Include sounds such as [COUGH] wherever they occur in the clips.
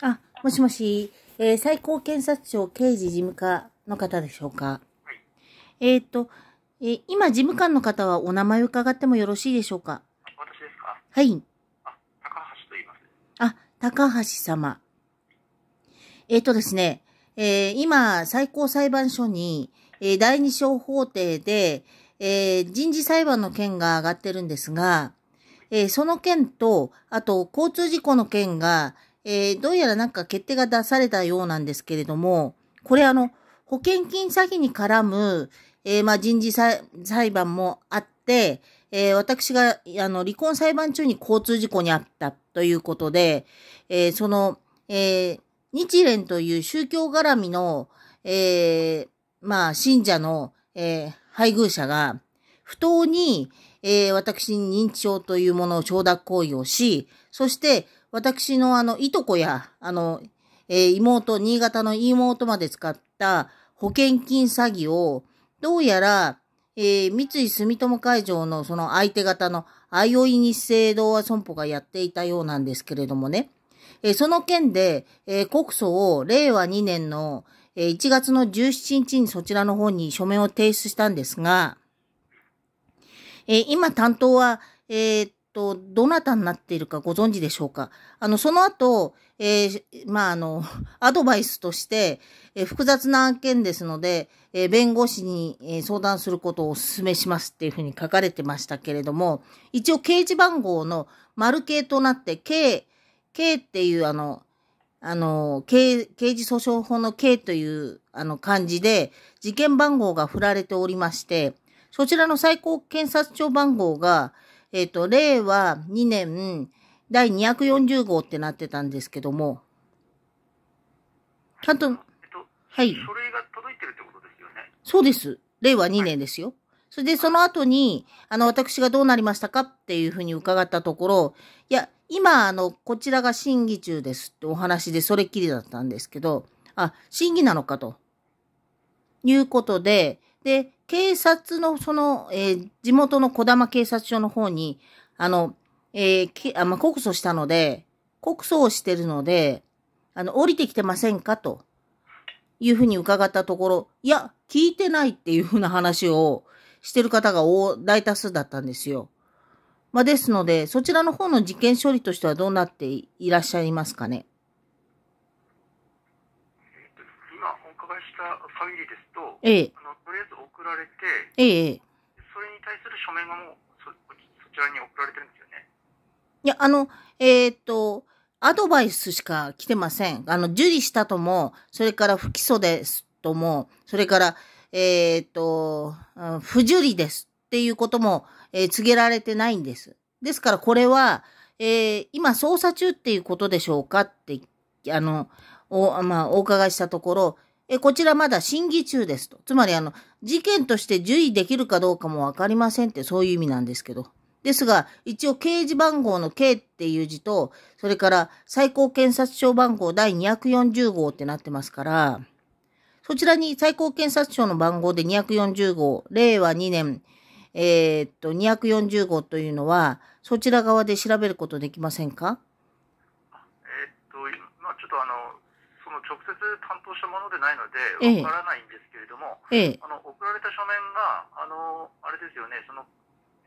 あ、もしもし、えー、最高検察庁刑事事務課の方でしょうか。はい、えっ、ー、と、えー、今事務官の方はお名前を伺ってもよろしいでしょうか。私ですか。はい。あ、高橋と言います。あ、高橋様。えっ、ー、とですね、えー、今、最高裁判所に、えー、第二小法廷で、えー、人事裁判の件が上がってるんですが、えー、その件と、あと、交通事故の件が、えー、どうやらなんか決定が出されたようなんですけれども、これあの、保険金詐欺に絡む、えー、まあ人事裁判もあって、えー、私があの離婚裁判中に交通事故に遭ったということで、えー、その、えー、日蓮という宗教絡みの、えー、まあ、信者の、えー、配偶者が、不当に、えー、私に認知症というものを承諾行為をし、そして、私のあの、いとこや、あの、えー、妹、新潟の妹まで使った保険金詐欺を、どうやら、えー、三井住友会場のその相手方のあいおい日清同和損保がやっていたようなんですけれどもね、えー、その件で、えー、告訴を令和2年の、えー、1月の17日にそちらの方に書面を提出したんですが、えー、今担当は、えー、と、どなたになっているかご存知でしょうかあの、その後、えー、まあ、あの、[LAUGHS] アドバイスとして、えー、複雑な案件ですので、えー、弁護士に、え相談することをお勧めしますっていうふうに書かれてましたけれども、一応刑事番号の丸系となって、K、K っていうあの、あの、刑刑事訴訟法の K というあの漢字で、事件番号が振られておりまして、そちらの最高検察庁番号が、えっ、ー、と、令和2年第240号ってなってたんですけども、ちゃんと、えっと、はい。書類が届いてるってことですよね。そうです。令和2年ですよ。はい、それで、その後に、あの、私がどうなりましたかっていうふうに伺ったところ、いや、今、あの、こちらが審議中ですってお話で、それっきりだったんですけど、あ、審議なのかと。いうことで、で、警察の、その、えー、地元の小玉警察署の方に、あの、えー、あまあ、告訴したので、告訴をしてるので、あの、降りてきてませんかというふうに伺ったところ、いや、聞いてないっていうふうな話をしてる方が大多数だったんですよ。まあ、ですので、そちらの方の事件処理としてはどうなっていらっしゃいますかね。えっと、今お伺いした限りですと、ええ、とりあえず送られて、ええ、それに対する書面がもうそそちらに送られてるんですよね。いや、あの、えー、っと、アドバイスしか来てません。あの、受理したとも、それから不起訴ですとも、それから、えー、っと、不受理ですっていうことも、えー、告げられてないんです。ですからこれは、えー、今捜査中っていうことでしょうかって、あの、お、まあ、お伺いしたところ、えこちらまだ審議中ですと。つまりあの、事件として受理できるかどうかもわかりませんってそういう意味なんですけど。ですが、一応刑事番号の K っていう字と、それから最高検察庁番号第240号ってなってますから、そちらに最高検察庁の番号で240号、令和2年、えー、っと、240号というのは、そちら側で調べることできませんかえっと、まちょっとあの、直接担当したものでないので、わからないんですけれども、えあの送られた書面が、あのあれですよね、その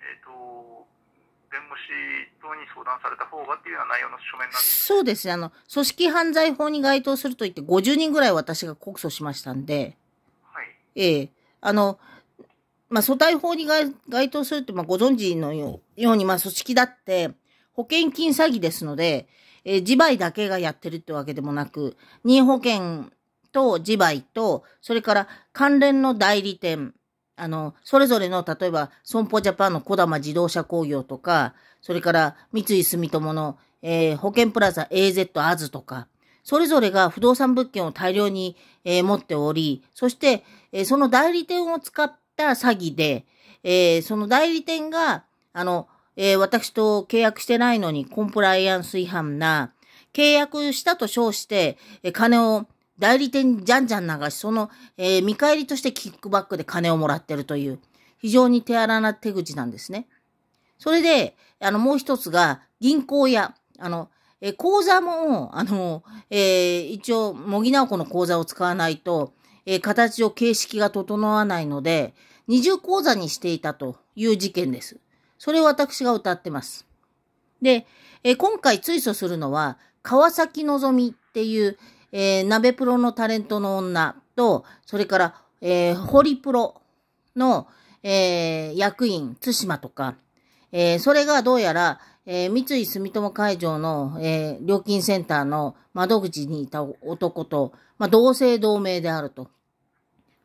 えーと、弁護士等に相談された方がっていうような内容の書面なんです、ね、そうですあの、組織犯罪法に該当するといって、50人ぐらい私が告訴しましたんで、はい、ええ、あの、まあ、組対法に該当するって、まあ、ご存知のように、まあ、組織だって、保険金詐欺ですので、えー、自売だけがやってるってわけでもなく、任意保険と自売と、それから関連の代理店、あの、それぞれの、例えば、損保ジャパンの小玉自動車工業とか、それから三井住友の、えー、保険プラザ AZ アズとか、それぞれが不動産物件を大量に、えー、持っており、そして、えー、その代理店を使った詐欺で、えー、その代理店が、あの、えー、私と契約してないのにコンプライアンス違反な、契約したと称して、えー、金を代理店にじゃんじゃん流し、その、えー、見返りとしてキックバックで金をもらってるという、非常に手荒な手口なんですね。それで、あの、もう一つが、銀行や、あの、えー、口座も、あの、えー、一応、模擬直子の口座を使わないと、えー、形を形式が整わないので、二重口座にしていたという事件です。それを私が歌ってます。で、え今回追訴するのは、川崎のぞみっていう、えー、鍋プロのタレントの女と、それから、えー、ホリプロの、えー、役員、津島とか、えー、それがどうやら、えー、三井住友会場の、えー、料金センターの窓口にいた男と、まあ、同姓同名であると。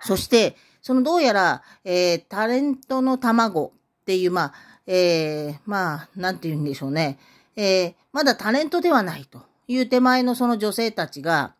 そして、そのどうやら、えー、タレントの卵っていう、まあ、えー、まあ、なんて言うんでしょうね。えー、まだタレントではないという手前のその女性たちが、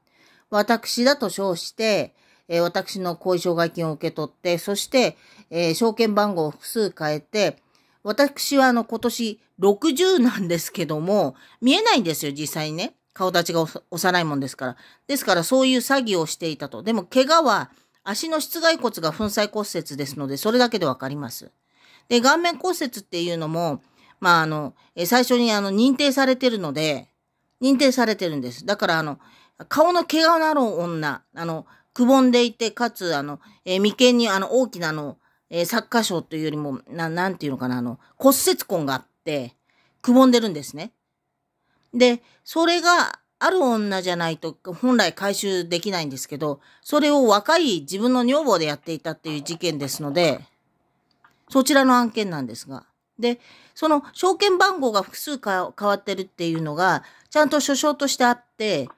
私だと称して、えー、私の後遺障害金を受け取って、そして、えー、証券番号を複数変えて、私はあの今年60なんですけども、見えないんですよ、実際にね。顔立ちが幼いもんですから。ですからそういう詐欺をしていたと。でも怪我は足の室外骨が粉砕骨折ですので、それだけでわかります。で、顔面骨折っていうのも、まあ、あの、最初にあの、認定されてるので、認定されてるんです。だから、あの、顔の怪我のある女、あの、くぼんでいて、かつ、あの、えー、眉間にあの、大きなあの、えー、作家賞というよりも、な、なんていうのかな、あの、骨折痕があって、くぼんでるんですね。で、それがある女じゃないと本来回収できないんですけど、それを若い自分の女房でやっていたっていう事件ですので、そちらの案件なんですが。で、その証券番号が複数か変わってるっていうのが、ちゃんと書掌としてあって、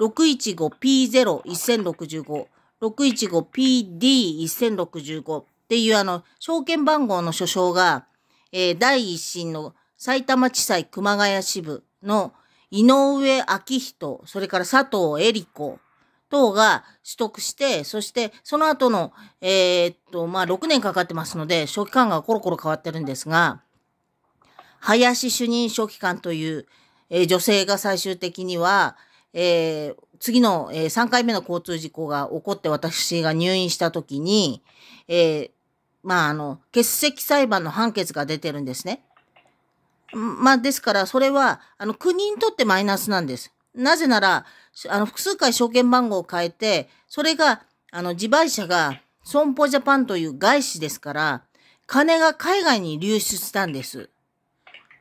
615P01065、615PD1065 っていうあの、証券番号の所掌が、えー、第一審の埼玉地裁熊谷支部の井上明人、それから佐藤恵理子、等が取得して、そしてその後の、えー、っと、まあ、6年かかってますので、書記官がコロコロ変わってるんですが、林主任書記官という、えー、女性が最終的には、えー、次の、えー、3回目の交通事故が起こって私が入院した時に、えまあ、あの、欠席裁判の判決が出てるんですね。まあ、ですから、それは、あの、国にとってマイナスなんです。なぜなら、あの、複数回証券番号を変えて、それが、あの、自売者が、損保ジャパンという外資ですから、金が海外に流出したんです。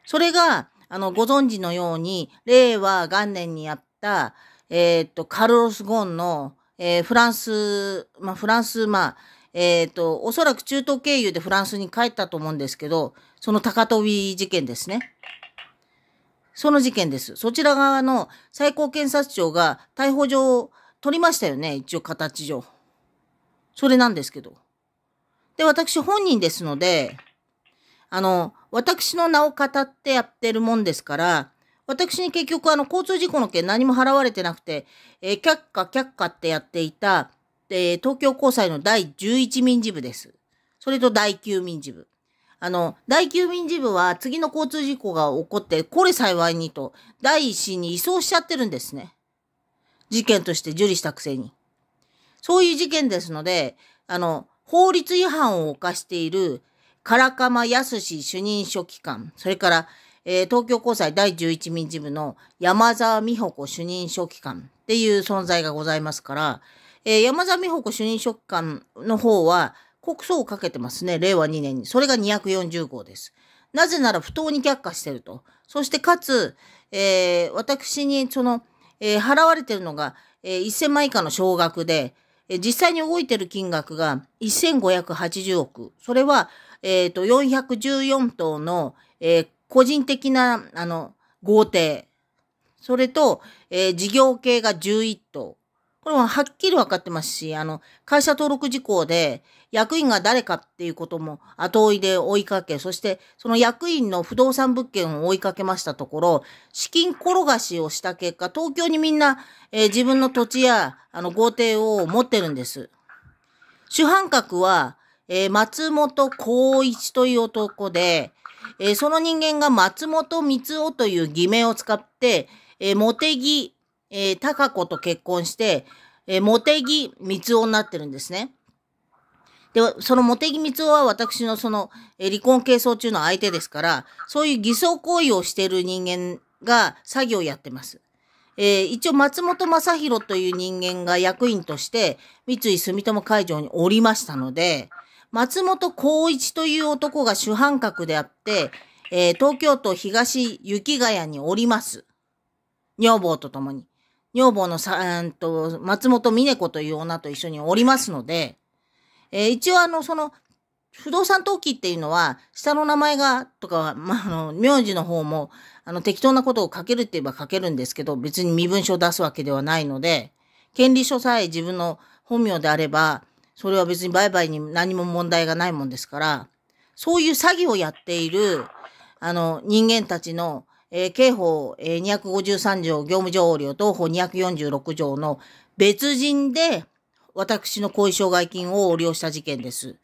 それが、あの、ご存知のように、令和元年にやった、えー、っと、カルロス・ゴーンの、えー、フランス、まあ、フランス、まあ、えー、っと、おそらく中東経由でフランスに帰ったと思うんですけど、その高飛び事件ですね。その事件です。そちら側の最高検察庁が逮捕状を取りましたよね。一応形上。それなんですけど。で、私本人ですので、あの、私の名を語ってやってるもんですから、私に結局あの交通事故の件何も払われてなくて、えー、却下却下ってやっていた、えー、東京高裁の第11民事部です。それと第9民事部。あの、第9民事部は次の交通事故が起こって、これ幸いにと、第1審に移送しちゃってるんですね。事件として受理したくせに。そういう事件ですので、あの、法律違反を犯している、唐鎌康主任書記官、それから、えー、東京高裁第11民事部の山沢美穂子主任書記官っていう存在がございますから、えー、山沢美穂子主任書記官の方は、国葬をかけてますね、令和2年に。それが240号です。なぜなら不当に却下してると。そしてかつ、えー、私にその、えー、払われてるのが、えー、1000万以下の少額で、えー、実際に動いてる金額が1580億。それは、えっ、ー、と、414頭の、えー、個人的な、あの、豪邸。それと、えー、事業系が11棟。これははっきり分かってますし、あの、会社登録事項で役員が誰かっていうことも後追いで追いかけ、そしてその役員の不動産物件を追いかけましたところ、資金転がしをした結果、東京にみんな、えー、自分の土地やあの豪邸を持ってるんです。主犯格は、えー、松本光一という男で、えー、その人間が松本光夫という偽名を使って、えー、茂木えー、高子と結婚して、えー、茂木光雄になってるんですね。で、その茂木光雄は私のその、えー、離婚係争中の相手ですから、そういう偽装行為をしている人間が作業やってます。えー、一応松本正宏という人間が役員として三井住友会場におりましたので、松本孝一という男が主犯格であって、えー、東京都東雪ヶ谷におります。女房と共に。女房のさ、えー、と、松本美音子という女と一緒におりますので、えー、一応あの、その、不動産登記っていうのは、下の名前が、とか、まあ、の、名字の方も、あの、適当なことを書けるって言えば書けるんですけど、別に身分証を出すわけではないので、権利書さえ自分の本名であれば、それは別に売買に何も問題がないもんですから、そういう詐欺をやっている、あの、人間たちのえー、刑法、えー、253条業務上横領と法246条の別人で私の後遺障害金を横領した事件です。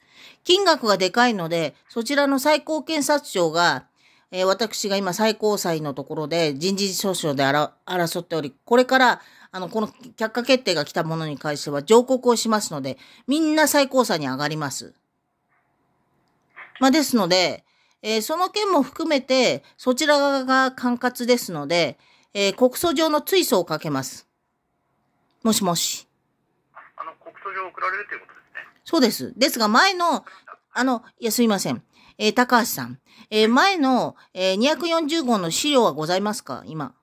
金額がでかいので、そちらの最高検察庁が、えー、私が今最高裁のところで人事訴訟で争っており、これから、あの、この却下決定が来たものに関しては上告をしますので、みんな最高裁に上がります。まあ、ですので、えー、その件も含めて、そちら側が管轄ですので、えー、告訴状の追訴をかけます。もしもし。あの、告訴状送られるということですね。そうです。ですが、前の、あの、いや、すいません。えー、高橋さん。えー、前の、えー、240号の資料はございますか今。あ、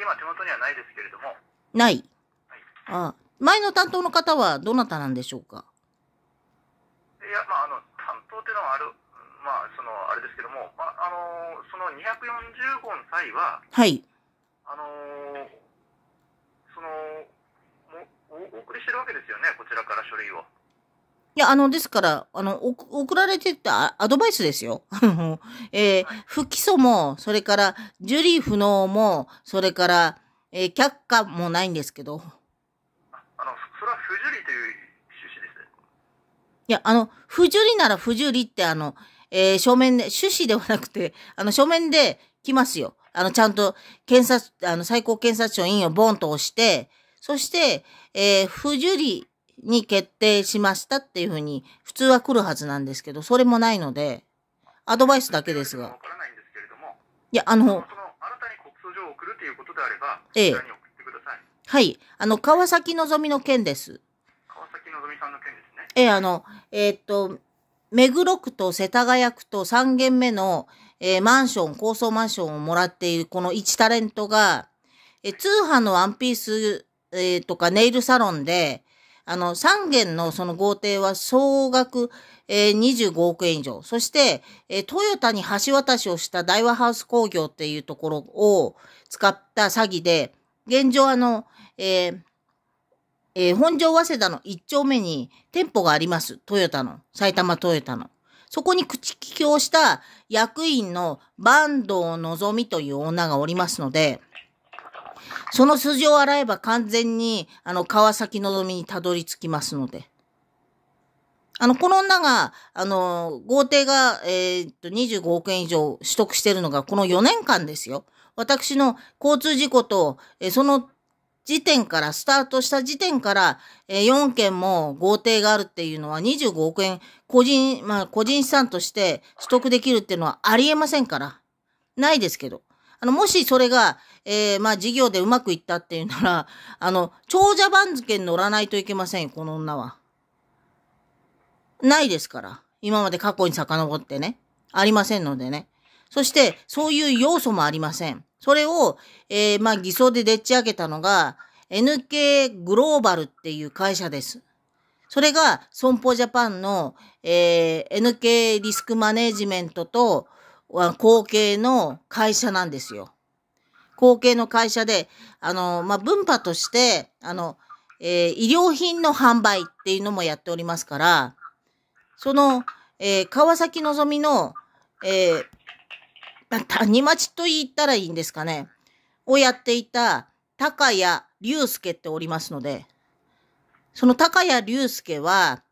今手元にはないですけれども。ない。はい、あ前の担当の方はどなたなんでしょうかいや、まあ、あの、担当っていうのはある、れですけども、まああのその240号の際は、はいあのそのもおお送りしてるわけですよね、こちらから書類を。いや、あの、ですから、あの、送られてたアドバイスですよ。[LAUGHS] えー、不起訴も、それから、受理不能も、それから、えー、却下もないんですけど。あの、それは不受理という趣旨です。いや、あの、不受理なら不受理って、あの、えー、正面で、趣旨ではなくて、あの、正面で来ますよ。あの、ちゃんと、検察、あの、最高検察庁委員をボンと押して、そして、えー、不受理に決定しましたっていうふうに、普通は来るはずなんですけど、それもないので、アドバイスだけですが。いや、あの、その、新たに告訴状を送るということであれば、ええ。はい。あの、川崎のぞみの件です。川崎のぞみさんの件ですね。ええ、あの、えー、っと、目黒区と世田谷区と3軒目の、えー、マンション、高層マンションをもらっているこの1タレントが、えー、通販のワンピース、えー、とかネイルサロンで、あの、3軒のその豪邸は総額、えー、25億円以上。そして、えー、トヨタに橋渡しをした大和ハウス工業っていうところを使った詐欺で、現状あの、えー、えー、本庄早稲田の1丁目に店舗があります。トヨタの。埼玉トヨタの。そこに口利きをした役員の坂東のぞみという女がおりますので、その筋を洗えば完全に、あの、川崎のぞみにたどり着きますので。あの、この女が、あの、豪邸が、えー、っと、25億円以上取得してるのが、この4年間ですよ。私の交通事故と、えー、その時点から、スタートした時点から、え4件も豪邸があるっていうのは25億円、個人、まあ、個人資産として取得できるっていうのはありえませんから。ないですけど。あの、もしそれが、えー、まあ、事業でうまくいったっていうなら、[LAUGHS] あの、長者番付に乗らないといけませんよ、この女は。ないですから。今まで過去に遡ってね。ありませんのでね。そして、そういう要素もありません。それを、えー、まあ、偽装ででっち上げたのが、NK グローバルっていう会社です。それが、損保ジャパンの、えー、NK リスクマネジメントと、後継の会社なんですよ。後継の会社で、あの、まあ、分派として、あの、えー、医療品の販売っていうのもやっておりますから、その、えー、川崎のぞみの、えー、谷町と言ったらいいんですかね、をやっていた高谷隆介っておりますので、その高谷隆介は、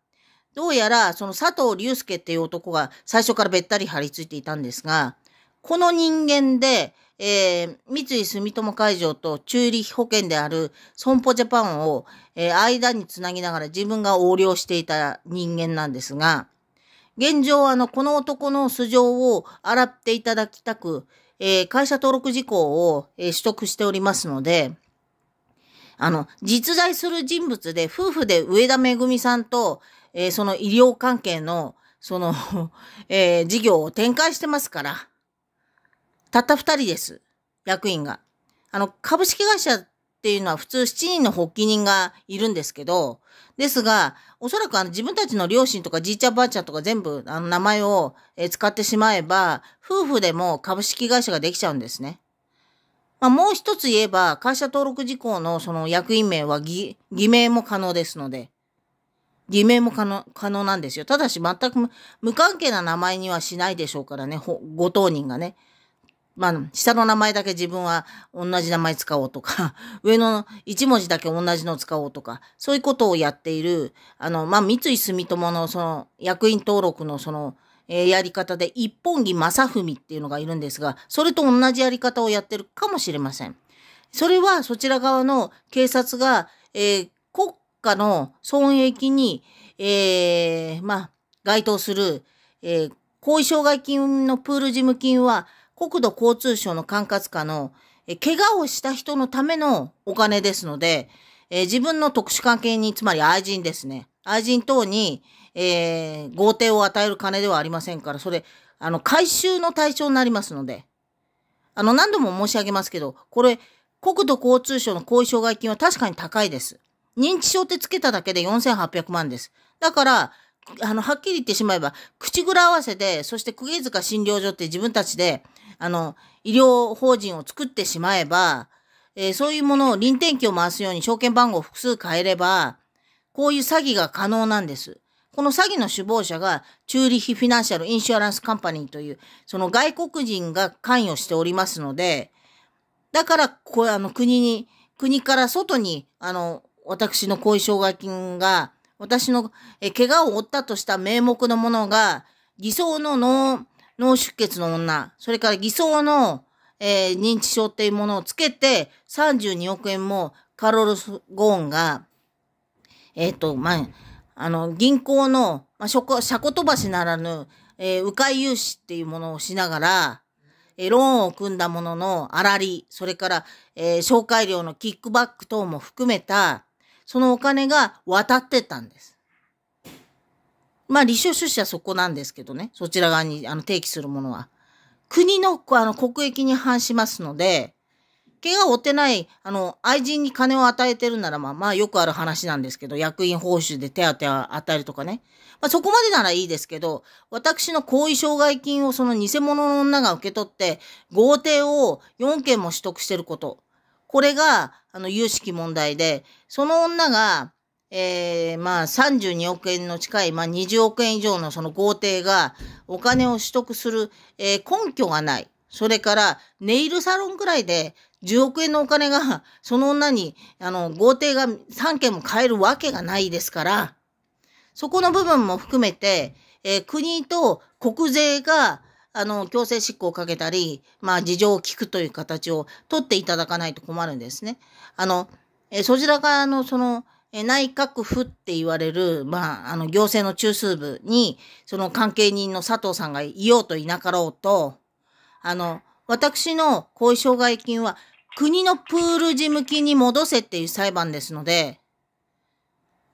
どうやらその佐藤隆介っていう男が最初からべったり張り付いていたんですが、この人間で、えー、三井住友海上と中立保険である損保ジャパンを、えー、間につなぎながら自分が横領していた人間なんですが、現状、あの、この男の素性を洗っていただきたく、えー、会社登録事項を、えー、取得しておりますので、あの、実在する人物で、夫婦で上田めぐみさんと、えー、その医療関係の、その [LAUGHS] えー、事業を展開してますから、たった二人です。役員が。あの、株式会社っていうのは普通7人の発起人がいるんですけど、ですが、おそらくあの自分たちの両親とかじいちゃんばあちゃんとか全部あの名前を使ってしまえば、夫婦でも株式会社ができちゃうんですね。まあ、もう一つ言えば、会社登録事項のその役員名は偽名も可能ですので、偽名も可能、可能なんですよ。ただし全く無関係な名前にはしないでしょうからね、ご当人がね。まあ、下の名前だけ自分は同じ名前使おうとか、[LAUGHS] 上の一文字だけ同じの使おうとか、そういうことをやっている、あの、まあ、三井住友のその役員登録のその、えやり方で一本木正文っていうのがいるんですが、それと同じやり方をやってるかもしれません。それはそちら側の警察が、えー、国家の損益に、えー、まあ、該当する、えー、後遺障害金のプール事務金は国土交通省の管轄下の、怪我をした人のためのお金ですので、え自分の特殊関係に、つまり愛人ですね。愛人等に、えー、豪邸を与える金ではありませんから、それ、あの、回収の対象になりますので、あの、何度も申し上げますけど、これ、国土交通省の後遺障害金は確かに高いです。認知症ってつけただけで4800万です。だから、あの、はっきり言ってしまえば、口ぐら合わせで、そして、釘塚診療所って自分たちで、あの、医療法人を作ってしまえば、えー、そういうものを臨転機を回すように証券番号を複数変えれば、こういう詐欺が可能なんです。この詐欺の首謀者が、チューリヒ・フィナンシャル・インシュアランス・カンパニーという、その外国人が関与しておりますので、だから、こう、あの、国に、国から外に、あの、私の後遺障害金が、私の、え、怪我を負ったとした名目のものが、偽装の脳、脳出血の女、それから偽装の、えー、認知症っていうものをつけて、32億円もカロルス・ゴーンが、えっ、ー、と、まあ、あの、銀行の、まあ、しょこ、車庫飛ばしならぬ、えー、迂回融資っていうものをしながら、えー、ローンを組んだものの粗利、それから、えー、紹介料のキックバック等も含めた、そのお金が渡ってったんです。まあ、立証趣旨はそこなんですけどね、そちら側にあの提起するものは。国のあの国益に反しますので、怪我を負ってない、あの、愛人に金を与えてるなら、まあ、まあ、よくある話なんですけど、役員報酬で手当を与えるとかね。まあ、そこまでならいいですけど、私の後遺障害金をその偽物の女が受け取って、豪邸を4件も取得してること。これが、あの、有識問題で、その女が、えー、まあ32億円の近い、まあ、20億円以上のその豪邸がお金を取得する、えー、根拠がない。それからネイルサロンくらいで10億円のお金がその女にあの豪邸が3件も買えるわけがないですから、そこの部分も含めて、えー、国と国税があの強制執行をかけたり、まあ事情を聞くという形を取っていただかないと困るんですね。あの、えー、そちら側のその、内閣府って言われる、まあ、あの、行政の中枢部に、その関係人の佐藤さんがいようといなかろうと、あの、私の後遺障害金は国のプール事務金に戻せっていう裁判ですので、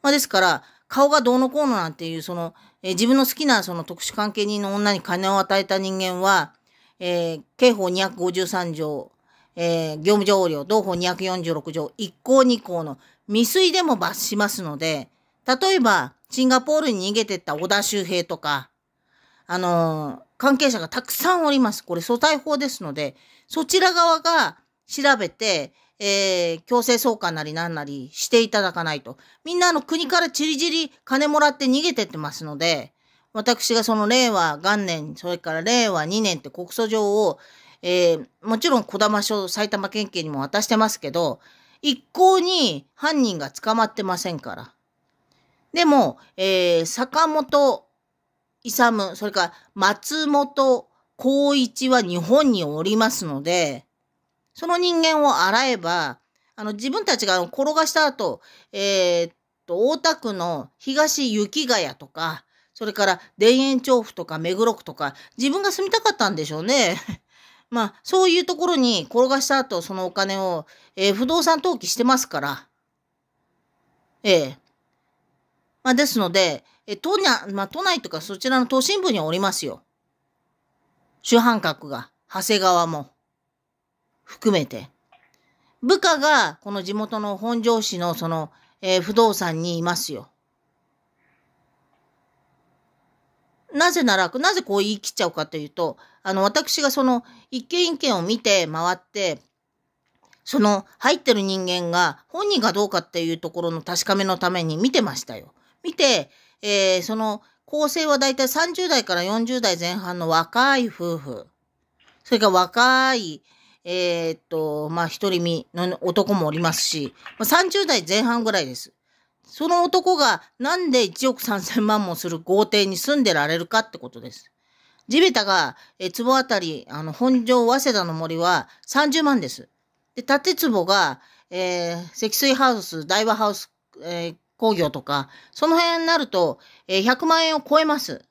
まあ、ですから、顔がどうのこうのなんていう、その、え自分の好きなその特殊関係人の女に金を与えた人間は、えー、刑法253条、えー、業務上横領、同法246条、1項2項の未遂でも罰しますので、例えば、シンガポールに逃げてった小田周平とか、あのー、関係者がたくさんおります。これ、訴体法ですので、そちら側が調べて、えー、強制送還なりなんなりしていただかないと。みんなあの国からちりじり金もらって逃げてってますので、私がその令和元年、それから令和2年って告訴状を、えー、もちろん小玉署埼玉県警にも渡してますけど、一向に犯人が捕まってませんから。でも、えー、坂本勇、それから松本光一は日本におりますので、その人間を洗えば、あの、自分たちが転がした後、えー、っと、大田区の東雪ヶ谷とか、それから田園調布とか目黒区とか、自分が住みたかったんでしょうね。まあ、そういうところに転がした後、そのお金を、えー、不動産登記してますから、ええー。まあ、ですので、えー、都にまあ、都内とかそちらの都心部におりますよ。主犯格が、長谷川も、含めて。部下が、この地元の本庄市のその、えー、不動産にいますよ。なぜなら、なぜこう言い切っちゃうかというと、あの、私がその一件一件を見て回って、その入ってる人間が本人かどうかっていうところの確かめのために見てましたよ。見て、えー、その構成はだいたい30代から40代前半の若い夫婦、それから若い、えー、っと、まあ、一人身の男もおりますし、まあ、30代前半ぐらいです。その男がなんで1億3000万もする豪邸に住んでられるかってことです。地べたが、え壺あたり、あの、本庄早稲田の森は30万です。で、縦壺が、えー、積水ハウス、台場ハウス、えー、工業とか、その辺になると、えー、100万円を超えます。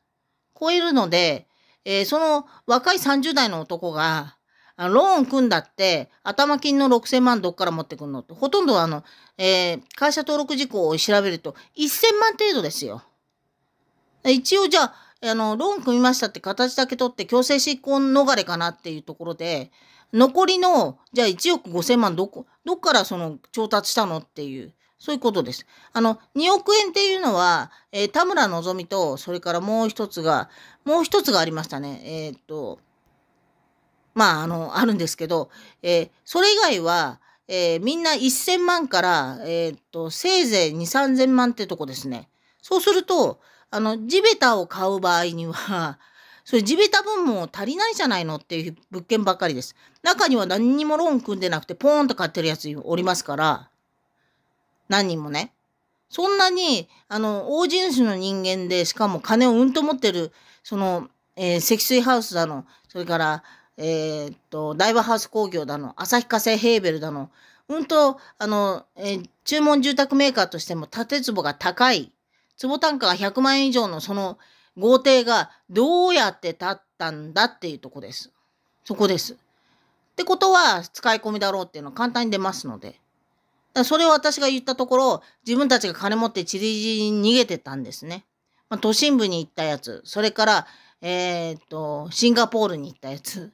超えるので、えー、その若い30代の男が、あのローン組んだって、頭金の6000万どっから持ってくんのって、ほとんどあの、えー、会社登録事項を調べると、1000万程度ですよ。一応じゃあ、あの、ローン組みましたって形だけ取って強制執行逃れかなっていうところで、残りの、じゃあ1億5000万どこ、どっからその調達したのっていう、そういうことです。あの、2億円っていうのは、えー、田村望と、それからもう一つが、もう一つがありましたね。えー、っと、まあ、あの、あるんですけど、えー、それ以外は、えー、みんな1000万から、えー、っと、せいぜい2、3000万ってとこですね。そうすると、あの、地べたを買う場合には、[LAUGHS] それ地べた分も足りないじゃないのっていう物件ばっかりです。中には何にもローン組んでなくて、ポーンと買ってるやつおりますから、何人もね。そんなに、あの、大地主の人間で、しかも金をうんと持ってる、その、えー、積水ハウスだの、それから、えー、っと、大和ハウス工業だの、旭化成ヘーベルだの、うんと、あの、えー、注文住宅メーカーとしても建坪が高い、坪単価が100万円以上のその豪邸がどうやって建ったんだっていうとこです。そこです。ってことは、使い込みだろうっていうのは簡単に出ますので。それを私が言ったところ、自分たちが金持って散り散りに逃げてたんですね。まあ、都心部に行ったやつ、それから、えー、っと、シンガポールに行ったやつ。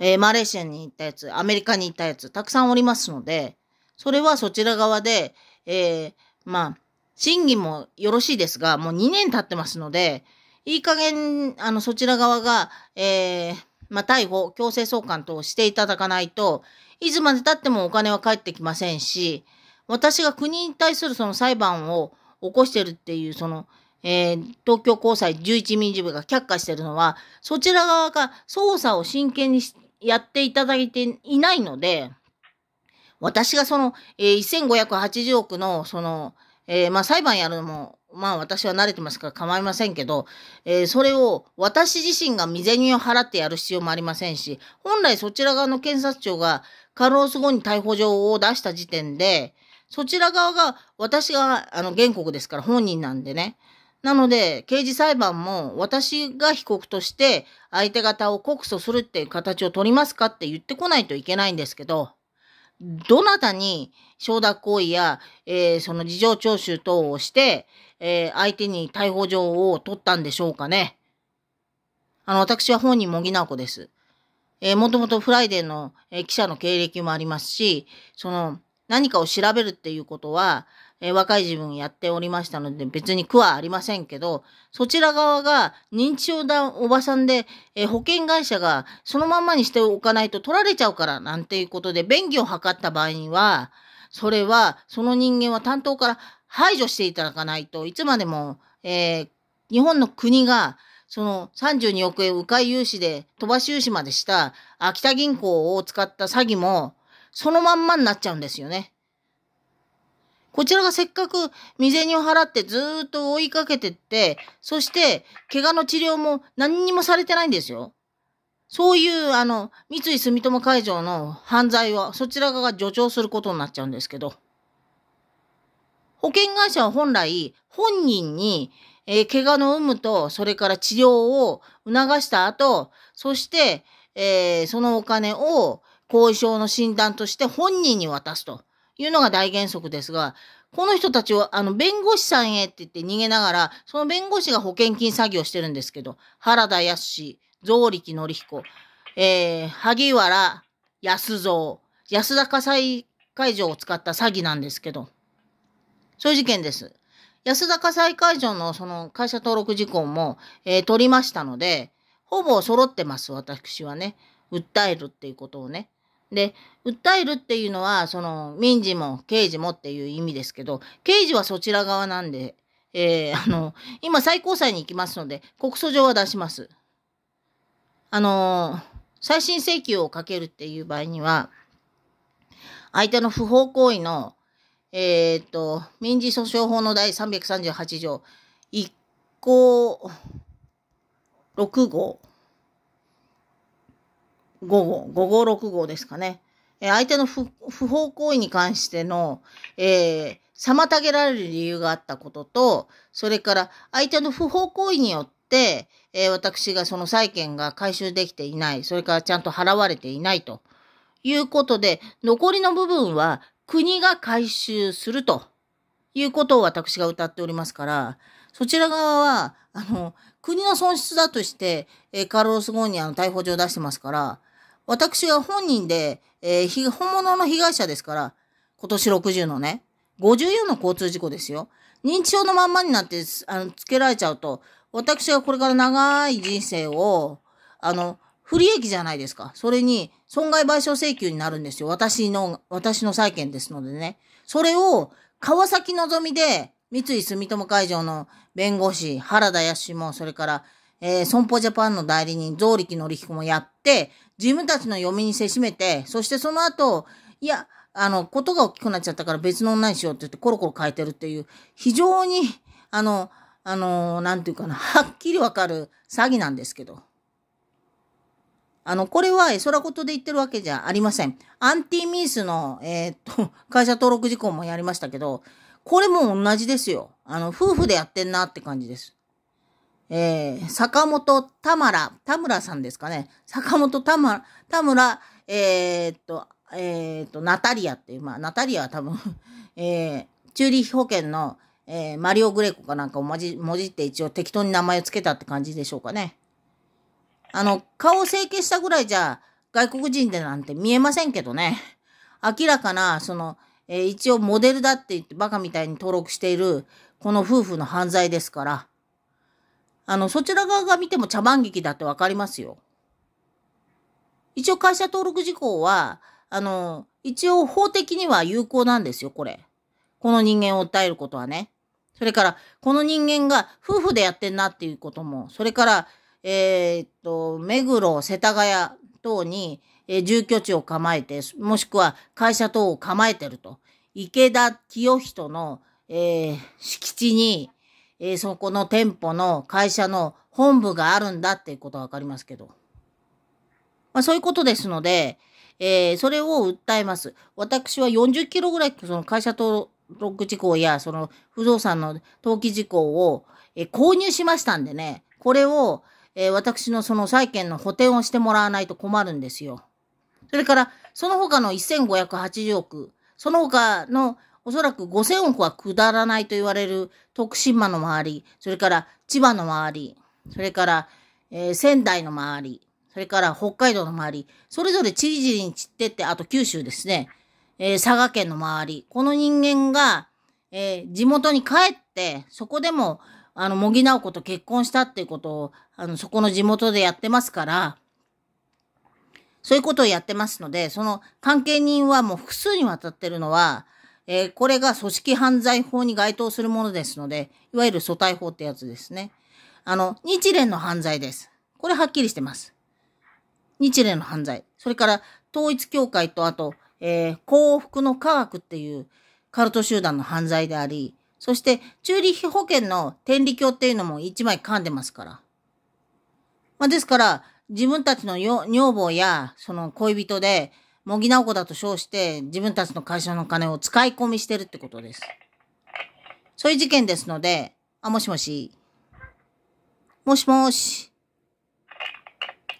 えー、マレーシアに行ったやつ、アメリカに行ったやつ、たくさんおりますので、それはそちら側で、えー、まあ、審議もよろしいですが、もう2年経ってますので、いい加減、あの、そちら側が、えー、まあ、逮捕、強制送還等していただかないと、いつまで経ってもお金は返ってきませんし、私が国に対するその裁判を起こしてるっていう、その、えー、東京高裁11民事部が却下してるのは、そちら側が捜査を真剣にして、やっていただいていないので、私がその、えー、1580億の、その、えー、まあ裁判やるのも、まあ私は慣れてますから構いませんけど、えー、それを私自身が未銭を払ってやる必要もありませんし、本来そちら側の検察庁がカロース後に逮捕状を出した時点で、そちら側が私があの原告ですから本人なんでね、なので、刑事裁判も私が被告として相手方を告訴するっていう形を取りますかって言ってこないといけないんですけど、どなたに承諾行為や、えー、その事情聴取等をして、えー、相手に逮捕状を取ったんでしょうかね。あの、私は本人もぎなおこです。えー、もともとフライデーの、えー、記者の経歴もありますし、その、何かを調べるっていうことは、えー、若い自分やっておりましたので、別に苦はありませんけど、そちら側が認知症だおばさんで、えー、保険会社がそのまんまにしておかないと取られちゃうからなんていうことで、便宜を図った場合には、それは、その人間は担当から排除していただかないといつまでも、えー、日本の国がその32億円迂回融資で飛ばし融資までした秋田銀行を使った詐欺もそのまんまになっちゃうんですよね。こちらがせっかく未銭を払ってずっと追いかけてって、そして怪我の治療も何にもされてないんですよ。そういう、あの、三井住友海上の犯罪は、そちら側が助長することになっちゃうんですけど、保険会社は本来、本人に、えー、怪我の有無と、それから治療を促した後、そして、えー、そのお金を後遺症の診断として本人に渡すと。いうのが大原則ですが、この人たちは、あの、弁護士さんへって言って逃げながら、その弁護士が保険金詐欺をしてるんですけど、原田康、増力則彦、えー、萩原安蔵、安田火災会場を使った詐欺なんですけど、そういう事件です。安田火災会場のその会社登録事項も、えー、取りましたので、ほぼ揃ってます、私はね。訴えるっていうことをね。で、訴えるっていうのは、その、民事も刑事もっていう意味ですけど、刑事はそちら側なんで、えー、[LAUGHS] あの、今最高裁に行きますので、告訴状は出します。あのー、再審請求をかけるっていう場合には、相手の不法行為の、えー、っと、民事訴訟法の第338条、1項6号号、5号、6号ですかね。え相手の不法行為に関しての、えー、妨げられる理由があったことと、それから相手の不法行為によって、えー、私がその債権が回収できていない、それからちゃんと払われていないということで、残りの部分は国が回収するということを私が歌っておりますから、そちら側は、あの、国の損失だとして、えー、カルロス・ゴーニにあの逮捕状を出してますから、私が本人で、えー、本物の被害者ですから、今年60のね、54の交通事故ですよ。認知症のまんまになって、あの、つけられちゃうと、私がこれから長い人生を、あの、不利益じゃないですか。それに、損害賠償請求になるんですよ。私の、私の債権ですのでね。それを、川崎のぞみで、三井住友海上の弁護士、原田康も、それから、えー、損保ジャパンの代理人、増力ひ彦もやって、自分たちの読みにせしめて、そしてその後、いや、あの、ことが大きくなっちゃったから別の女にしようって言ってコロコロ変えてるっていう、非常に、あの、あの、なんていうかな、はっきりわかる詐欺なんですけど。あの、これは絵空事で言ってるわけじゃありません。アンティミースの、えー、っと、会社登録事項もやりましたけど、これも同じですよ。あの、夫婦でやってんなって感じです。えー、坂本田村、田村さんですかね。坂本田村、田村、えー、っと、えー、っと、ナタリアっていう、まあ、ナタリアは多分 [LAUGHS] えー、チューリヒ保険の、えー、マリオ・グレコかなんかをもじ、もじって一応適当に名前を付けたって感じでしょうかね。あの、顔を整形したぐらいじゃ、外国人でなんて見えませんけどね。明らかな、その、えー、一応モデルだって言ってバカみたいに登録している、この夫婦の犯罪ですから、あの、そちら側が見ても茶番劇だってわかりますよ。一応会社登録事項は、あの、一応法的には有効なんですよ、これ。この人間を訴えることはね。それから、この人間が夫婦でやってんなっていうことも、それから、えー、っと、目黒、世田谷等に、えー、住居地を構えて、もしくは会社等を構えてると。池田清人の、えー、敷地に、えー、そこの店舗の会社の本部があるんだっていうことはわかりますけど。まあそういうことですので、えー、それを訴えます。私は40キロぐらい、その会社登録事項や、その不動産の登記事項を、えー、購入しましたんでね、これを、えー、私のその債権の補填をしてもらわないと困るんですよ。それから、その他の1580億、その他のおそらく5000億は下らないと言われる徳島の周り、それから千葉の周り、それから、えー、仙台の周り、それから北海道の周り、それぞれちりじりに散ってって、あと九州ですね、えー、佐賀県の周り、この人間が、えー、地元に帰って、そこでも、あの、もぎなお子と結婚したっていうことを、あの、そこの地元でやってますから、そういうことをやってますので、その関係人はもう複数にわたってるのは、えー、これが組織犯罪法に該当するものですので、いわゆる組対法ってやつですね。あの、日蓮の犯罪です。これはっきりしてます。日蓮の犯罪。それから、統一教会と、あと、えー、幸福の科学っていうカルト集団の犯罪であり、そして、チューリッヒ保険の天理教っていうのも一枚噛んでますから。まあ、ですから、自分たちの女房や、その恋人で、模擬直子だと称して自分たちの会社の金を使い込みしてるってことです。そういう事件ですので、あ、もしもし。もしもし。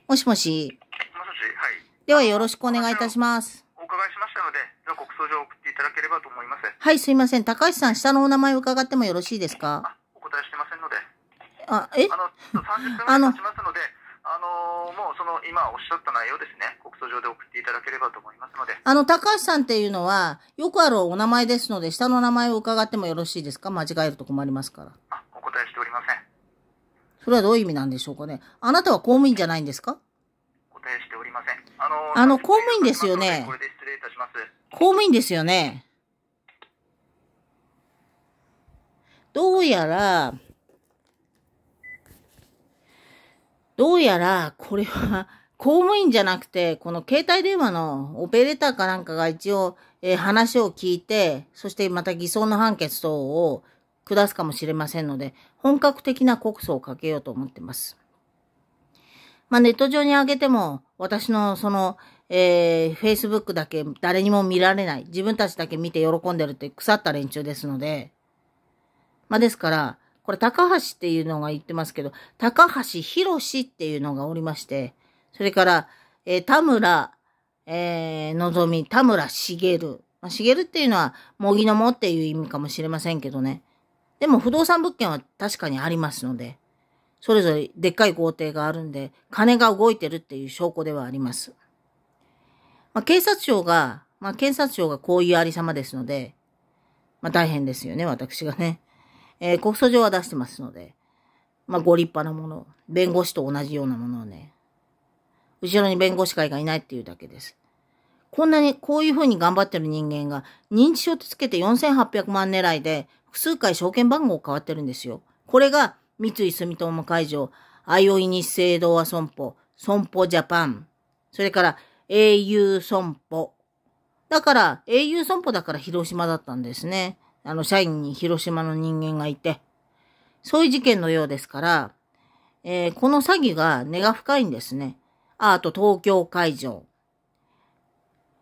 もしもし。もしもし、はい。ではよろしくお願いいたします。お伺いしましたので、では告訴状を送っていただければと思います。はい、すいません。高橋さん、下のお名前を伺ってもよろしいですかお答えしてませんので。あ、えあの、30分経ちますので、あの、あのもうその、今おっしゃった内容ですね。ト上で送っていただければと思いますので。あの、高橋さんっていうのは、よくあるお名前ですので、下の名前を伺ってもよろしいですか間違えると困りますから。あ、お答えしておりません。それはどういう意味なんでしょうかねあなたは公務員じゃないんですかお答えしておりません。あの、あの公務員ですよね。これで失礼いたします。公務員ですよね。どうやら、どうやら、これは公務員じゃなくて、この携帯電話のオペレーターかなんかが一応、えー、話を聞いて、そしてまた偽装の判決等を下すかもしれませんので、本格的な告訴をかけようと思ってます。まあ、ネット上に上げても、私のその、えー、Facebook だけ誰にも見られない。自分たちだけ見て喜んでるって腐った連中ですので。まあ、ですから、これ高橋っていうのが言ってますけど、高橋博士っていうのがおりまして、それから、えー、田村、えー、のぞみ、田村茂。まあ、茂っていうのは、もぎのもっていう意味かもしれませんけどね。でも不動産物件は確かにありますので、それぞれでっかい豪邸があるんで、金が動いてるっていう証拠ではあります。まあ、警察庁が、まあ、検察庁がこういうありさまですので、まあ、大変ですよね、私がね。えー、告訴状は出してますので、まあ、ご立派なもの、弁護士と同じようなものをね、後ろに弁護士会がいないっていうだけです。こんなに、こういうふうに頑張ってる人間が、認知症とつけて4800万狙いで、複数回証券番号変わってるんですよ。これが、三井住友海上、あいおい日清同和損保、損保ジャパン、それから英雄損保。だから、英雄損保だから広島だったんですね。あの、社員に広島の人間がいて。そういう事件のようですから、えー、この詐欺が根が深いんですね。あ、ーと東京会場。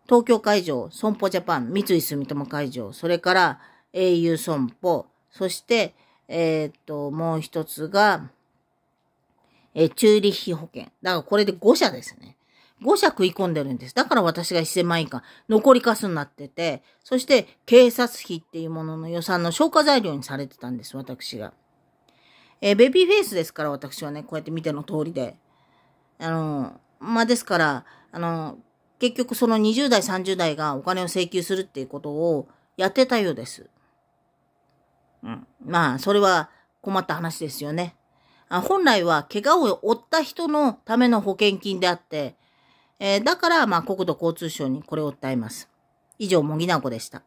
東京会場、損保ジャパン、三井住友会場、それから au 損保、そして、えー、っと、もう一つが、えー、チューリッヒ保険。だからこれで5社ですね。5社食い込んでるんです。だから私が1000万以下、残りカスになってて、そして警察費っていうものの予算の消化材料にされてたんです、私が。えー、ベビーフェイスですから、私はね、こうやって見ての通りで。あのーまあ、ですから、あの、結局その20代、30代がお金を請求するっていうことをやってたようです。うん。まあ、それは困った話ですよね。あ本来は怪我を負った人のための保険金であって、えー、だから、まあ、国土交通省にこれを訴えます。以上、茂木な子でした。